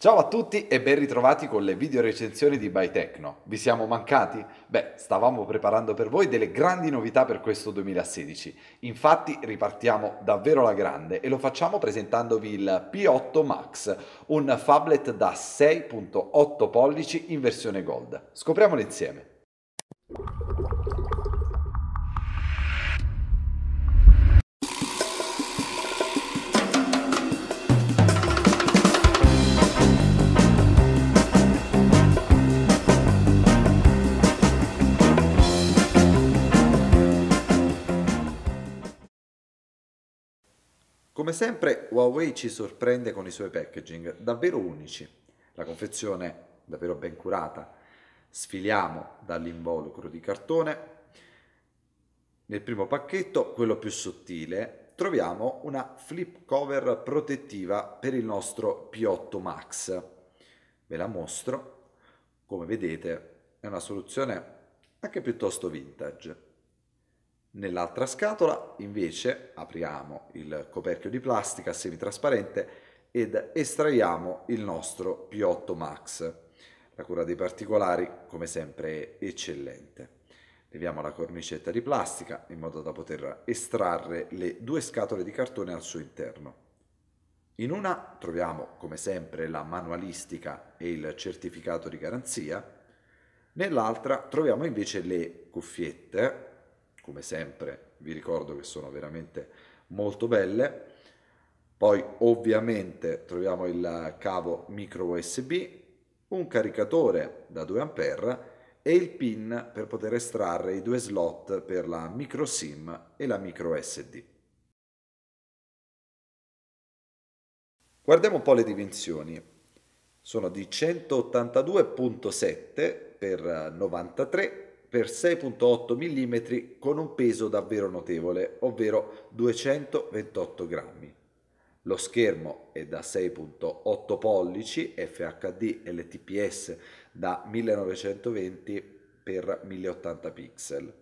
Ciao a tutti e ben ritrovati con le video recensioni di Bytecno. Vi siamo mancati? Beh, stavamo preparando per voi delle grandi novità per questo 2016. Infatti ripartiamo davvero alla grande e lo facciamo presentandovi il P8 Max, un phablet da 6.8 pollici in versione gold. Scopriamolo insieme. Come sempre Huawei ci sorprende con i suoi packaging davvero unici, la confezione davvero ben curata. Sfiliamo dall'involucro di cartone. Nel primo pacchetto, quello più sottile, troviamo una flip cover protettiva per il nostro P8 Max. Ve la mostro. Come vedete è una soluzione anche piuttosto vintage. Nell'altra scatola invece apriamo il coperchio di plastica semitrasparente ed estraiamo il nostro P8 Max. La cura dei particolari come sempre è eccellente. Leviamo la cornicetta di plastica in modo da poter estrarre le due scatole di cartone al suo interno. In una troviamo come sempre la manualistica e il certificato di garanzia, nell'altra troviamo invece le cuffiette come sempre vi ricordo che sono veramente molto belle. Poi ovviamente troviamo il cavo micro USB, un caricatore da 2A e il pin per poter estrarre i due slot per la micro SIM e la micro SD. Guardiamo un po' le dimensioni. Sono di 182.7 x 93 per 6.8 mm con un peso davvero notevole, ovvero 228 grammi. Lo schermo è da 6.8 pollici FHD LTPS da 1920 x 1080 pixel.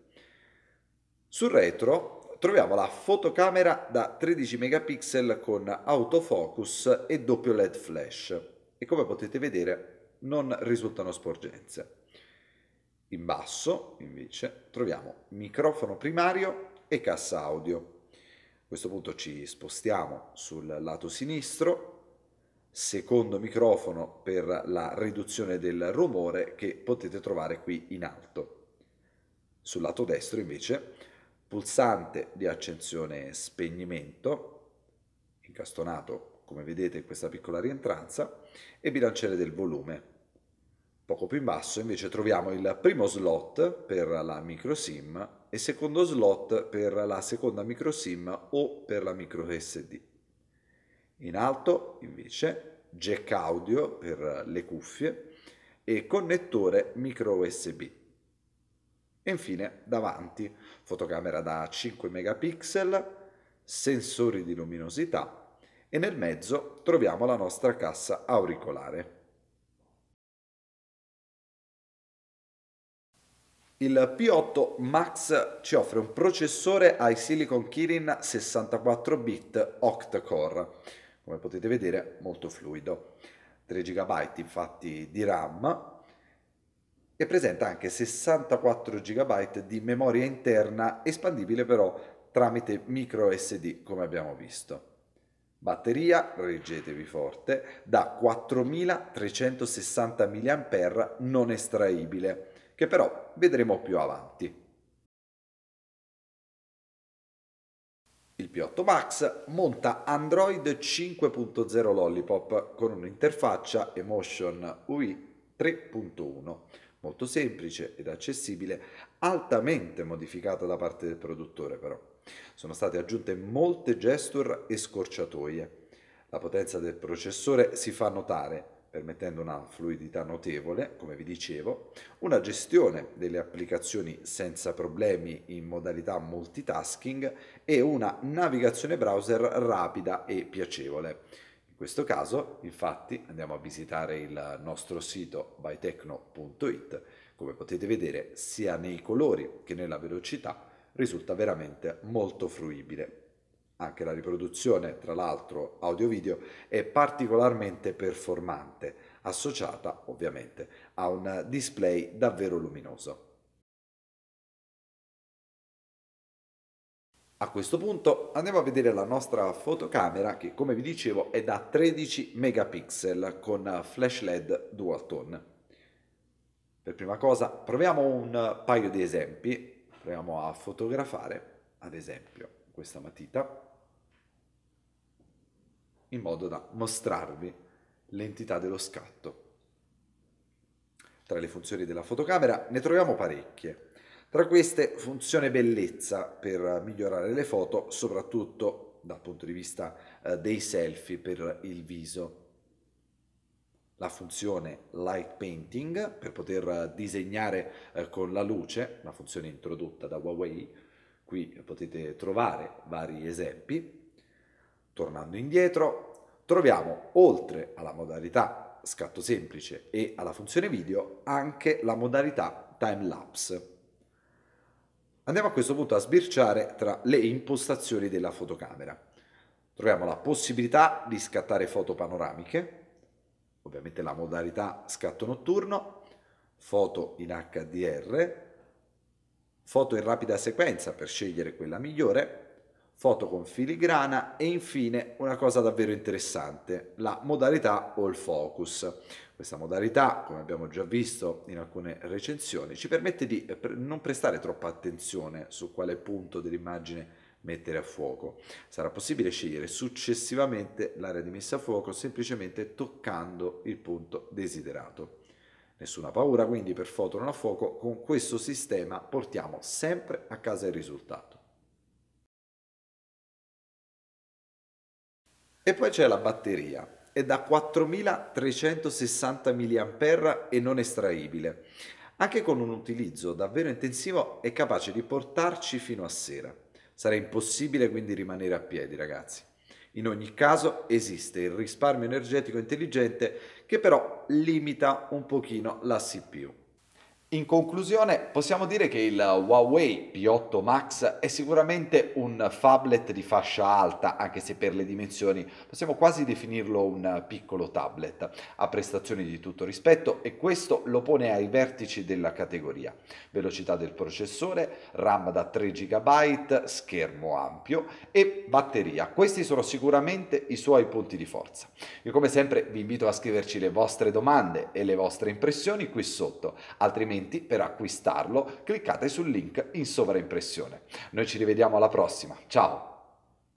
Sul retro troviamo la fotocamera da 13 megapixel con autofocus e doppio LED flash e come potete vedere non risultano sporgenze. In basso invece troviamo microfono primario e cassa audio. A questo punto ci spostiamo sul lato sinistro, secondo microfono per la riduzione del rumore che potete trovare qui in alto. Sul lato destro invece pulsante di accensione spegnimento, incastonato come vedete in questa piccola rientranza, e bilanciere del volume. Poco più in basso invece troviamo il primo slot per la micro SIM e secondo slot per la seconda micro SIM o per la micro SD. In alto invece jack audio per le cuffie e connettore micro USB. E infine davanti fotocamera da 5 megapixel, sensori di luminosità e nel mezzo troviamo la nostra cassa auricolare. Il P8 Max ci offre un processore ai Silicon Kirin 64 bit octa-core, come potete vedere molto fluido, 3 GB infatti di RAM e presenta anche 64 GB di memoria interna espandibile però tramite micro SD come abbiamo visto. Batteria, reggetevi forte, da 4360 mAh non estraibile che però vedremo più avanti. Il P8 Max monta Android 5.0 Lollipop con un'interfaccia Emotion UI 3.1, molto semplice ed accessibile, altamente modificata da parte del produttore però. Sono state aggiunte molte gesture e scorciatoie. La potenza del processore si fa notare, permettendo una fluidità notevole, come vi dicevo, una gestione delle applicazioni senza problemi in modalità multitasking e una navigazione browser rapida e piacevole. In questo caso, infatti, andiamo a visitare il nostro sito bytecno.it. come potete vedere sia nei colori che nella velocità risulta veramente molto fruibile anche la riproduzione, tra l'altro audio-video, è particolarmente performante, associata ovviamente a un display davvero luminoso. A questo punto andiamo a vedere la nostra fotocamera che come vi dicevo è da 13 megapixel con flash LED dual tone. Per prima cosa proviamo un paio di esempi, proviamo a fotografare ad esempio questa matita in modo da mostrarvi l'entità dello scatto. Tra le funzioni della fotocamera ne troviamo parecchie. Tra queste funzione bellezza per migliorare le foto, soprattutto dal punto di vista eh, dei selfie per il viso. La funzione light painting per poter eh, disegnare eh, con la luce, una funzione introdotta da Huawei, qui potete trovare vari esempi Tornando indietro, troviamo oltre alla modalità scatto semplice e alla funzione video anche la modalità time lapse. Andiamo a questo punto a sbirciare tra le impostazioni della fotocamera. Troviamo la possibilità di scattare foto panoramiche, ovviamente la modalità scatto notturno, foto in HDR, foto in rapida sequenza per scegliere quella migliore, foto con filigrana e infine una cosa davvero interessante, la modalità all focus. Questa modalità, come abbiamo già visto in alcune recensioni, ci permette di eh, non prestare troppa attenzione su quale punto dell'immagine mettere a fuoco. Sarà possibile scegliere successivamente l'area di messa a fuoco semplicemente toccando il punto desiderato. Nessuna paura quindi per foto non a fuoco, con questo sistema portiamo sempre a casa il risultato. E poi c'è la batteria, è da 4360 mAh e non estraibile. Anche con un utilizzo davvero intensivo è capace di portarci fino a sera. Sarà impossibile quindi rimanere a piedi, ragazzi. In ogni caso esiste il risparmio energetico intelligente che però limita un pochino la CPU. In conclusione, possiamo dire che il Huawei P8 Max è sicuramente un phablet di fascia alta, anche se per le dimensioni possiamo quasi definirlo un piccolo tablet. Ha prestazioni di tutto rispetto e questo lo pone ai vertici della categoria. Velocità del processore, RAM da 3 GB, schermo ampio e batteria. Questi sono sicuramente i suoi punti di forza. Io come sempre vi invito a scriverci le vostre domande e le vostre impressioni qui sotto, altrimenti altrimenti per acquistarlo cliccate sul link in sovraimpressione. Noi ci rivediamo alla prossima, ciao!